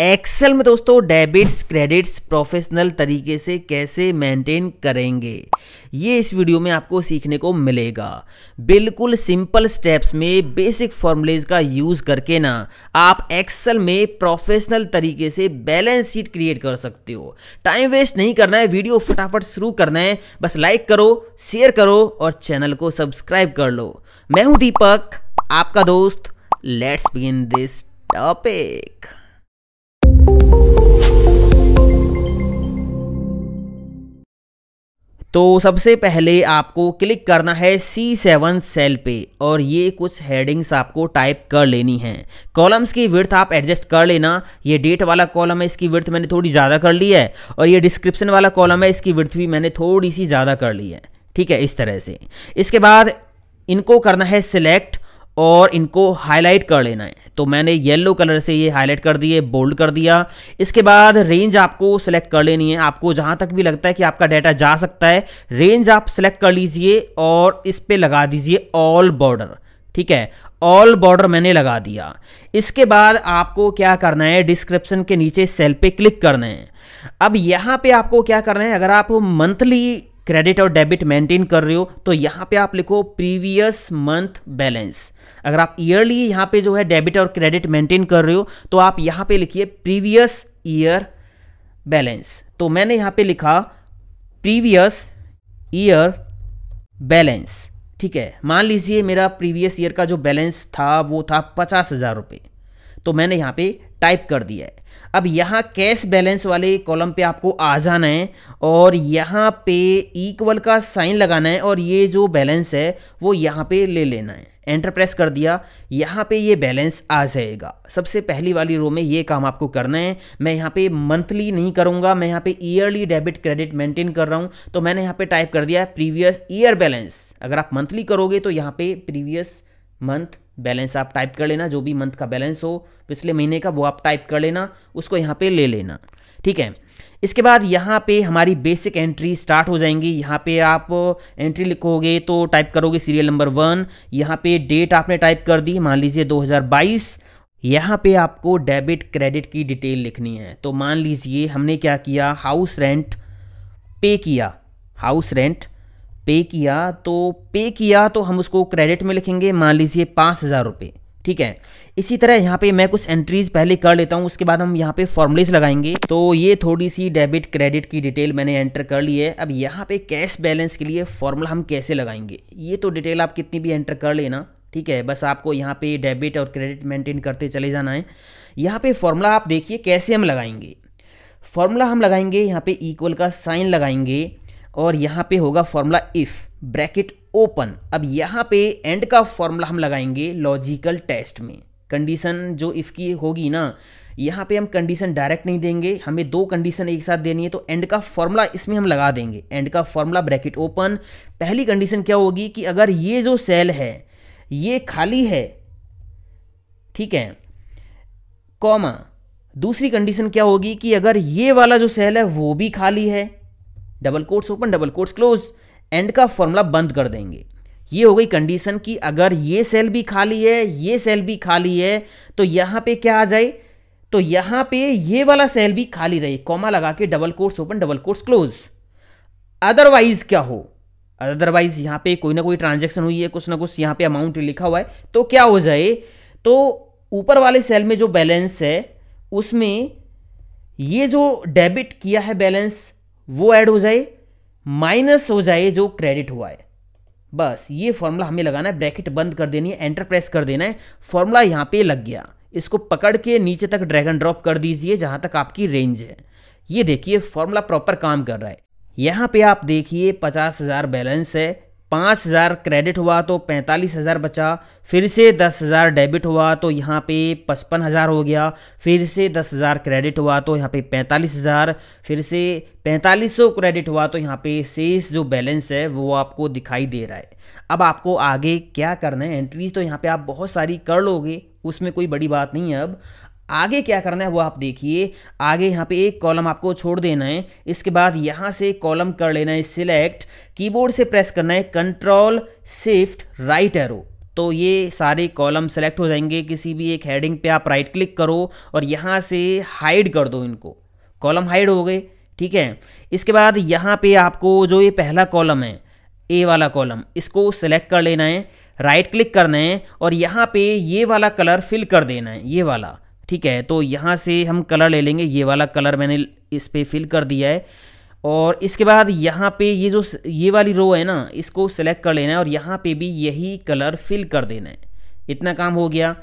Excel में दोस्तों debits credits professional तरीके से कैसे मेंटेन करेंगे ये इस वीडियो में आपको सीखने को मिलेगा बिल्कुल सिंपल स्टेप्स में बेसिक फॉर्मूलेज का यूज़ करके ना आप एक्सेल में प्रोफेशनल तरीके से बैलेंस शीट क्रिएट कर सकते हो टाइम वेस्ट नहीं करना है वीडियो फटाफट शुरू करना है बस लाइक करो शेयर करो और चैनल को सब्सक्राइब कर लो मैं हूँ दीपक आपका दोस्त लेट्स बिगिन दिस टॉपिक तो सबसे पहले आपको क्लिक करना है C7 सेल पे और ये कुछ हेडिंग्स आपको टाइप कर लेनी है कॉलम्स की विर्थ आप एडजस्ट कर लेना ये डेट वाला कॉलम है इसकी विर्थ मैंने थोड़ी ज़्यादा कर ली है और ये डिस्क्रिप्शन वाला कॉलम है इसकी विर्थ भी मैंने थोड़ी सी ज़्यादा कर ली है ठीक है इस तरह से इसके बाद इनको करना है सिलेक्ट और इनको हाईलाइट कर लेना है तो मैंने येलो कलर से ये हाईलाइट कर दिए बोल्ड कर दिया इसके बाद रेंज आपको सेलेक्ट कर लेनी है आपको जहां तक भी लगता है कि आपका डाटा जा सकता है रेंज आप सेलेक्ट कर लीजिए और इस पर लगा दीजिए ऑल बॉर्डर ठीक है ऑल बॉर्डर मैंने लगा दिया इसके बाद आपको क्या करना है डिस्क्रिप्शन के नीचे सेल पे क्लिक करना है अब यहाँ पे आपको क्या करना है अगर आप मंथली क्रेडिट और डेबिट मेंटेन कर रहे हो तो यहाँ पे आप लिखो प्रीवियस मंथ बैलेंस अगर आप ईयरली यहाँ पे जो है डेबिट और क्रेडिट मेंटेन कर रहे हो तो आप यहाँ पे लिखिए प्रीवियस ईयर बैलेंस तो मैंने यहाँ पे लिखा प्रीवियस ईयर बैलेंस ठीक है मान लीजिए मेरा प्रीवियस ईयर का जो बैलेंस था वो था पचास हज़ार रुपये तो मैंने यहाँ पे टाइप कर दिया है अब यहाँ कैश बैलेंस वाले कॉलम पे आपको आ जाना है और यहाँ पे इक्वल का साइन लगाना है और ये जो बैलेंस है वो यहाँ पे ले लेना है एंटर प्रेस कर दिया यहाँ पे ये बैलेंस आ जाएगा सबसे पहली वाली रो में ये काम आपको करना है मैं यहाँ पे मंथली नहीं करूँगा मैं यहाँ पे ईयरली डेबिट क्रेडिट मेंटेन कर रहा हूँ तो मैंने यहाँ पे टाइप कर दिया प्रीवियस ईयर बैलेंस अगर आप मंथली करोगे तो यहाँ पे प्रीवियस मंथ बैलेंस आप टाइप कर लेना जो भी मंथ का बैलेंस हो पिछले महीने का वो आप टाइप कर लेना उसको यहाँ पे ले लेना ठीक है इसके बाद यहाँ पे हमारी बेसिक एंट्री स्टार्ट हो जाएंगी यहाँ पे आप एंट्री लिखोगे तो टाइप करोगे सीरियल नंबर वन यहाँ पे डेट आपने टाइप कर दी मान लीजिए 2022 यहाँ पे आपको डेबिट क्रेडिट की डिटेल लिखनी है तो मान लीजिए हमने क्या किया हाउस रेंट पे किया हाउस रेंट पे किया तो पे किया तो हम उसको क्रेडिट में लिखेंगे मान लीजिए पाँच हज़ार रुपये ठीक है इसी तरह यहाँ पे मैं कुछ एंट्रीज पहले कर लेता हूँ उसके बाद हम यहाँ पे फॉर्मुलेस लगाएंगे तो ये थोड़ी सी डेबिट क्रेडिट की डिटेल मैंने एंटर कर ली है अब यहाँ पे कैश बैलेंस के लिए फॉर्मूला हम कैसे लगाएंगे ये तो डिटेल आप कितनी भी एंटर कर लेना ठीक है बस आपको यहाँ पे डेबिट और क्रेडिट मेंटेन करते चले जाना है यहाँ पे फॉर्मूला आप देखिए कैसे हम लगाएंगे फॉर्मूला हम लगाएंगे यहाँ पे इक्वल का साइन लगाएंगे और यहाँ पे होगा फॉर्मूला इफ़ ब्रैकेट ओपन अब यहाँ पे एंड का फॉर्मूला हम लगाएंगे लॉजिकल टेस्ट में कंडीशन जो इफ़ की होगी ना यहाँ पे हम कंडीशन डायरेक्ट नहीं देंगे हमें दो कंडीशन एक साथ देनी है तो एंड का फॉर्मूला इसमें हम लगा देंगे एंड का फॉर्मूला ब्रैकेट ओपन पहली कंडीशन क्या होगी कि अगर ये जो सेल है ये खाली है ठीक है कॉमा दूसरी कंडीशन क्या होगी कि अगर ये वाला जो सेल है वो भी खाली है double quotes open double quotes close and का फॉर्मूला बंद कर देंगे ये हो गई कंडीशन कि अगर ये सेल भी खाली है ये सेल भी खाली है तो यहाँ पे क्या आ जाए तो यहाँ पे ये वाला सेल भी खाली रहे कॉमा लगा के double quotes open double quotes close otherwise क्या हो अदरवाइज यहाँ पे कोई ना कोई ट्रांजेक्शन हुई है कुछ ना कुछ यहाँ पे अमाउंट लिखा हुआ है तो क्या हो जाए तो ऊपर वाले सेल में जो बैलेंस है उसमें ये जो डेबिट किया है बैलेंस वो ऐड हो जाए माइनस हो जाए जो क्रेडिट हुआ है बस ये फॉर्मूला हमें लगाना है ब्रैकेट बंद कर देनी है एंटर प्रेस कर देना है फॉर्मूला यहाँ पे लग गया इसको पकड़ के नीचे तक ड्रैगन ड्रॉप कर दीजिए जहाँ तक आपकी रेंज है ये देखिए फॉर्मूला प्रॉपर काम कर रहा है यहाँ पे आप देखिए पचास हज़ार बैलेंस है पाँच हज़ार क्रेडिट हुआ तो पैंतालीस हज़ार बचा फिर से दस हज़ार डेबिट हुआ तो यहाँ पे पचपन हज़ार हो गया फिर से दस हज़ार क्रेडिट हुआ तो यहाँ पे पैंतालीस हज़ार फिर से पैंतालीस सौ क्रेडिट हुआ तो यहाँ पे शेष जो बैलेंस है वो आपको दिखाई दे रहा है अब आपको आगे क्या करना है एंट्रीज तो यहाँ पे आप बहुत सारी कर लोगे उसमें कोई बड़ी बात नहीं है अब आगे क्या करना है वो आप देखिए आगे यहाँ पे एक कॉलम आपको छोड़ देना है इसके बाद यहाँ से कॉलम कर लेना है सिलेक्ट कीबोर्ड से प्रेस करना है कंट्रोल सिफ्ट राइट एरो तो ये सारे कॉलम सेलेक्ट हो जाएंगे किसी भी एक हेडिंग पे आप राइट क्लिक करो और यहाँ से हाइड कर दो इनको कॉलम हाइड हो गए ठीक है इसके बाद यहाँ पे आपको जो ये पहला कॉलम है ए वाला कॉलम इसको सेलेक्ट कर लेना है राइट क्लिक करना है और यहाँ पे ये वाला कलर फिल कर देना है ये वाला ठीक है तो यहाँ से हम कलर ले लेंगे ये वाला कलर मैंने इस पर फिल कर दिया है और इसके बाद यहाँ पे ये जो ये वाली रो है ना इसको सेलेक्ट कर लेना है और यहाँ पे भी यही कलर फिल कर देना है इतना काम हो गया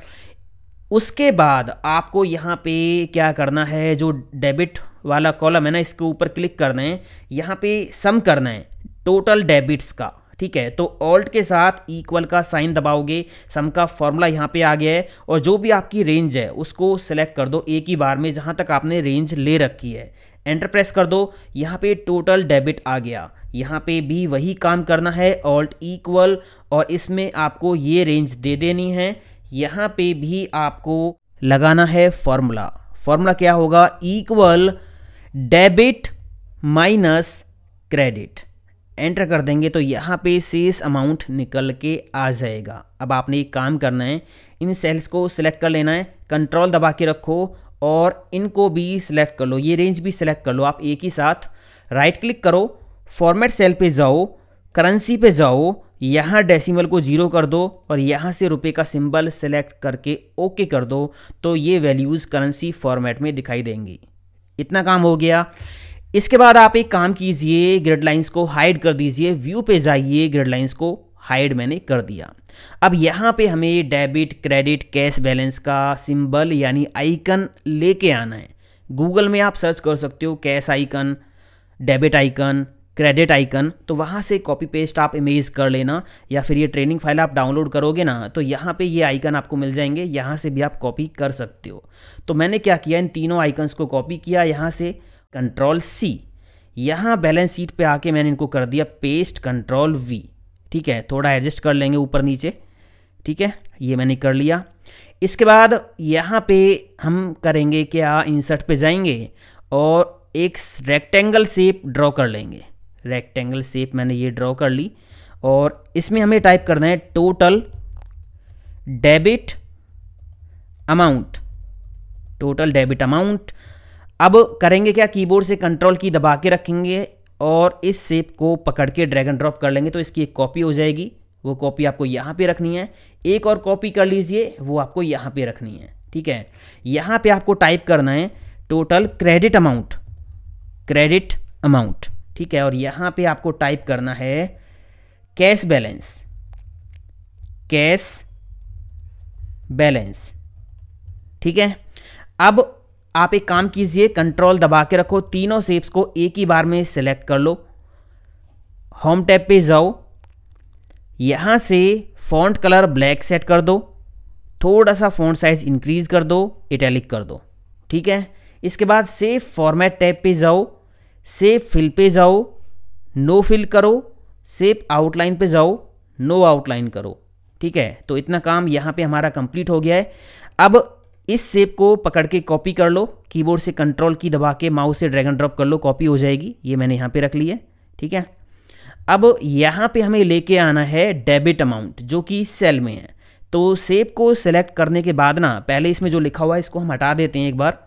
उसके बाद आपको यहाँ पे क्या करना है जो डेबिट वाला कॉलम है ना इसके ऊपर क्लिक करना है यहाँ पे सम करना है टोटल डेबिट्स का ठीक है तो ऑल्ट के साथ इक्वल का साइन दबाओगे सम का फॉर्मूला यहाँ पे आ गया है और जो भी आपकी रेंज है उसको सेलेक्ट कर दो एक ही बार में जहाँ तक आपने रेंज ले रखी है एंटर प्रेस कर दो यहाँ पे टोटल डेबिट आ गया यहाँ पे भी वही काम करना है ऑल्ट इक्वल और इसमें आपको ये रेंज दे देनी है यहाँ पे भी आपको लगाना है फॉर्मूला फॉर्मूला क्या होगा equal debit minus credit enter कर देंगे तो यहाँ पे सेस अमाउंट निकल के आ जाएगा अब आपने एक काम करना है इन सेल्स को सिलेक्ट कर लेना है कंट्रोल दबा के रखो और इनको भी सिलेक्ट कर लो ये रेंज भी सिलेक्ट कर लो आप एक ही साथ राइट क्लिक करो फॉर्मेट सेल पे जाओ करेंसी पे जाओ यहाँ डेसिमल को जीरो कर दो और यहाँ से रुपए का सिंबल सेलेक्ट करके ओके कर दो तो ये वैल्यूज़ करेंसी फॉर्मेट में दिखाई देंगी इतना काम हो गया इसके बाद आप एक काम कीजिए ग्रिड लाइंस को हाइड कर दीजिए व्यू पे जाइए ग्रिड लाइंस को हाइड मैंने कर दिया अब यहाँ पे हमें डेबिट क्रेडिट कैश बैलेंस का सिंबल यानी आइकन लेके आना है गूगल में आप सर्च कर सकते हो cash icon debit icon credit icon तो वहाँ से कॉपी पेस्ट आप इमेज कर लेना या फिर ये ट्रेनिंग फाइल आप डाउनलोड करोगे ना तो यहाँ पे ये आइकन आपको मिल जाएंगे यहाँ से भी आप कॉपी कर सकते हो तो मैंने क्या किया इन तीनों आइकन्स को कॉपी किया यहाँ से कंट्रोल सी यहाँ बैलेंस शीट पे आके मैंने इनको कर दिया पेस्ट कंट्रोल वी ठीक है थोड़ा एडजस्ट कर लेंगे ऊपर नीचे ठीक है ये मैंने कर लिया इसके बाद यहाँ पे हम करेंगे क्या इंसर्ट पे जाएंगे और एक रेक्टेंगल शेप ड्रॉ कर लेंगे रेक्टेंगल शेप मैंने ये ड्रॉ कर ली और इसमें हमें टाइप करना है total debit amount total debit amount अब करेंगे क्या कीबोर्ड से कंट्रोल की दबा के रखेंगे और इस सेप को पकड़ के ड्रैग एंड ड्रॉप कर लेंगे तो इसकी एक कॉपी हो जाएगी वो कॉपी आपको यहाँ पे रखनी है एक और कॉपी कर लीजिए वो आपको यहाँ पे रखनी है ठीक है यहाँ पे आपको टाइप करना है total credit amount credit amount ठीक है और यहाँ पे आपको टाइप करना है कैश बैलेंस कैश बैलेंस ठीक है अब आप एक काम कीजिए कंट्रोल दबा के रखो तीनों सेप्स को एक ही बार में सेलेक्ट कर लो होम टैब पे जाओ यहाँ से फॉन्ट कलर ब्लैक सेट कर दो थोड़ा सा फॉन्ट साइज इंक्रीज कर दो इटैलिक कर दो ठीक है इसके बाद सेव फॉर्मेट टैब पे जाओ सेव फिल पे जाओ नो फिल करो सेव आउटलाइन पे जाओ नो आउटलाइन करो ठीक है तो इतना काम यहाँ पे हमारा कंप्लीट हो गया है अब इस सेप को पकड़ के कॉपी कर लो कीबोर्ड से कंट्रोल की दबा के माउस से ड्रैगन ड्रॉप कर लो कॉपी हो जाएगी ये मैंने यहाँ पे रख ली है ठीक है अब यहाँ पे हमें लेके आना है डेबिट अमाउंट जो कि सेल में है तो सेप को सेलेक्ट करने के बाद ना पहले इसमें जो लिखा हुआ है इसको हम हटा देते हैं एक बार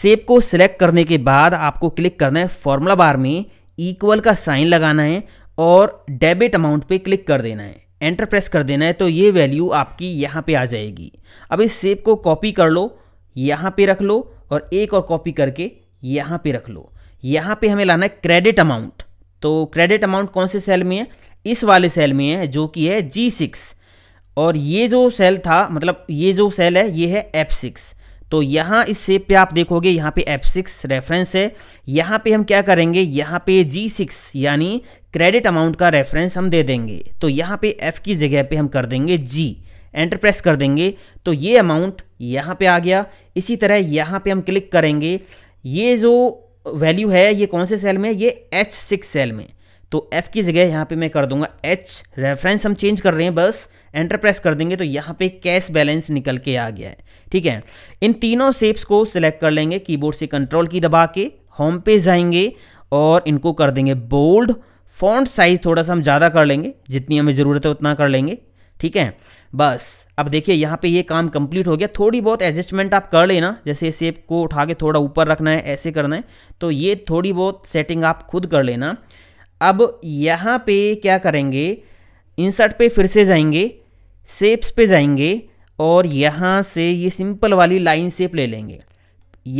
सेप को सिलेक्ट करने के बाद आपको क्लिक करना है फॉर्मूला बार में इक्वल का साइन लगाना है और डेबिट अमाउंट पे क्लिक कर देना है एंटर प्रेस कर देना है तो ये वैल्यू आपकी यहाँ पे आ जाएगी अब इस सेप को कॉपी कर लो यहाँ पे रख लो और एक और कॉपी करके यहाँ पे रख लो यहाँ पे हमें लाना है क्रेडिट अमाउंट तो क्रेडिट अमाउंट कौन से सेल में है इस वाले सेल में है जो कि है जी सिक्स और ये जो सेल था मतलब ये जो सेल है ये है एफ सिक्स तो यहाँ इस सेप पे आप देखोगे यहाँ पे F6 रेफरेंस है यहाँ पे हम क्या करेंगे यहाँ पे G6 यानी क्रेडिट अमाउंट का रेफरेंस हम दे देंगे तो यहाँ पे F की जगह पे हम कर देंगे G एंटर प्रेस कर देंगे तो ये अमाउंट यहाँ पे आ गया इसी तरह यहाँ पे हम क्लिक करेंगे ये जो वैल्यू है ये कौन से सेल में ये एच सिक्स सेल में तो एफ़ की जगह यहाँ पे मैं कर दूंगा एच रेफरेंस हम चेंज कर रहे हैं बस एंटर प्रेस कर देंगे तो यहाँ पे कैश बैलेंस निकल के आ गया है ठीक है इन तीनों सेप्स को सिलेक्ट कर लेंगे कीबोर्ड से कंट्रोल की दबा के होम पे जाएंगे और इनको कर देंगे बोल्ड फॉन्ट साइज थोड़ा सा हम ज़्यादा कर लेंगे जितनी हमें ज़रूरत है उतना कर लेंगे ठीक है बस अब देखिए यहाँ पे ये काम कंप्लीट हो गया थोड़ी बहुत एडजस्टमेंट आप कर लेना जैसे सेप को उठा के थोड़ा ऊपर रखना है ऐसे करना है तो ये थोड़ी बहुत सेटिंग आप खुद कर लेना अब यहाँ पे क्या करेंगे इंसर्ट पे फिर से जाएंगे सेप्स पे जाएंगे और यहाँ से ये सिंपल वाली लाइन सेप ले लेंगे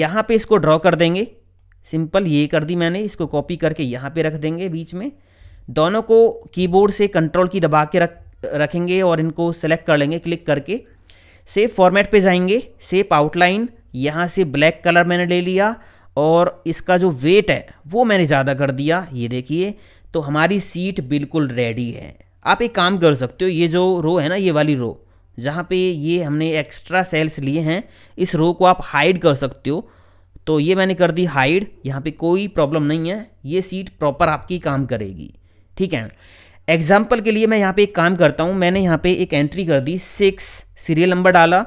यहाँ पे इसको ड्रॉ कर देंगे सिंपल ये कर दी मैंने इसको कॉपी करके यहाँ पे रख देंगे बीच में दोनों को कीबोर्ड से कंट्रोल की दबा के रख रखेंगे और इनको सेलेक्ट कर लेंगे क्लिक करके सेप फॉर्मेट पे जाएंगे सेप आउटलाइन यहाँ से ब्लैक कलर मैंने ले लिया और इसका जो वेट है वो मैंने ज़्यादा कर दिया ये देखिए तो हमारी सीट बिल्कुल रेडी है आप एक काम कर सकते हो ये जो रो है ना ये वाली रो जहाँ पे ये हमने एक्स्ट्रा सेल्स लिए हैं इस रो को आप हाइड कर सकते हो तो ये मैंने कर दी हाइड यहाँ पे कोई प्रॉब्लम नहीं है ये सीट प्रॉपर आपकी काम करेगी ठीक है एग्जाम्पल के लिए मैं यहाँ पे एक काम करता हूँ मैंने यहाँ पे एक एंट्री कर दी सिक्स सीरियल नंबर डाला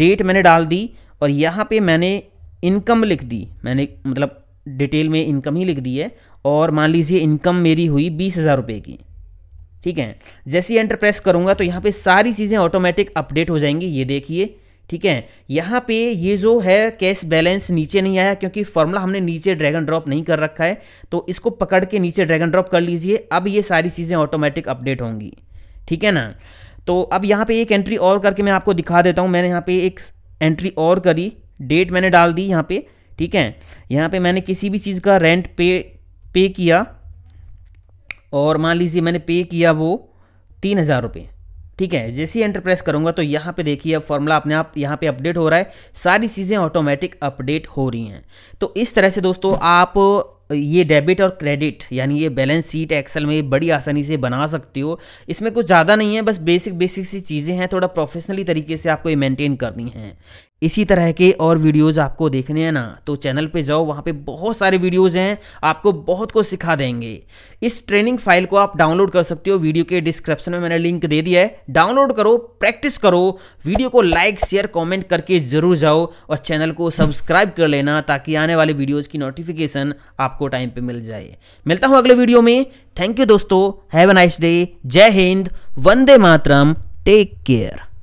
डेट मैंने डाल दी और यहाँ पे मैंने इनकम लिख दी मैंने मतलब डिटेल में इनकम ही लिख दी है और मान लीजिए इनकम मेरी हुई बीस हज़ार रुपये की ठीक है जैसे ही एंटर प्रेस करूँगा तो यहाँ पे सारी चीज़ें ऑटोमेटिक अपडेट हो जाएंगी ये देखिए ठीक है यहाँ पे ये जो है कैश बैलेंस नीचे नहीं आया क्योंकि फॉर्मूला हमने नीचे ड्रैगन ड्रॉप नहीं कर रखा है तो इसको पकड़ के नीचे ड्रैगन ड्रॉप कर लीजिए अब ये सारी चीज़ें ऑटोमेटिक अपडेट होंगी ठीक है ना तो अब यहाँ पे एक एंट्री और करके मैं आपको दिखा देता हूँ मैंने यहाँ पे एक एंट्री और करी डेट मैंने डाल दी यहाँ पे ठीक है यहाँ पे मैंने किसी भी चीज़ का रेंट पे पे किया और मान लीजिए मैंने पे किया वो तीन हज़ार रुपये ठीक है जैसे ही एंटरप्रेस करूँगा तो यहाँ पे देखिए अब फॉर्मूला अपने आप यहाँ पे अपडेट हो रहा है सारी चीज़ें ऑटोमेटिक अपडेट हो रही हैं तो इस तरह से दोस्तों आप ये डेबिट और क्रेडिट यानी ये बैलेंस शीट एक्सेल में बड़ी आसानी से बना सकते हो इसमें कुछ ज़्यादा नहीं है बस बेसिक बेसिक सी चीज़ें हैं थोड़ा प्रोफेशनली तरीके से आपको ये मेंटेन करनी है इसी तरह के और वीडियोज़ आपको देखने हैं ना तो चैनल पे जाओ वहाँ पे बहुत सारे वीडियोज़ हैं आपको बहुत कुछ सिखा देंगे इस ट्रेनिंग फाइल को आप डाउनलोड कर सकते हो वीडियो के डिस्क्रिप्शन में मैंने लिंक दे दिया है डाउनलोड करो प्रैक्टिस करो वीडियो को लाइक शेयर कमेंट करके ज़रूर जाओ और चैनल को सब्सक्राइब कर लेना ताकि आने वाले वीडियोज़ की नोटिफिकेशन आपको टाइम पर मिल जाए मिलता हूँ अगले वीडियो में थैंक यू दोस्तों हैव अ नाइस डे जय हिंद वंदे मातरम टेक केयर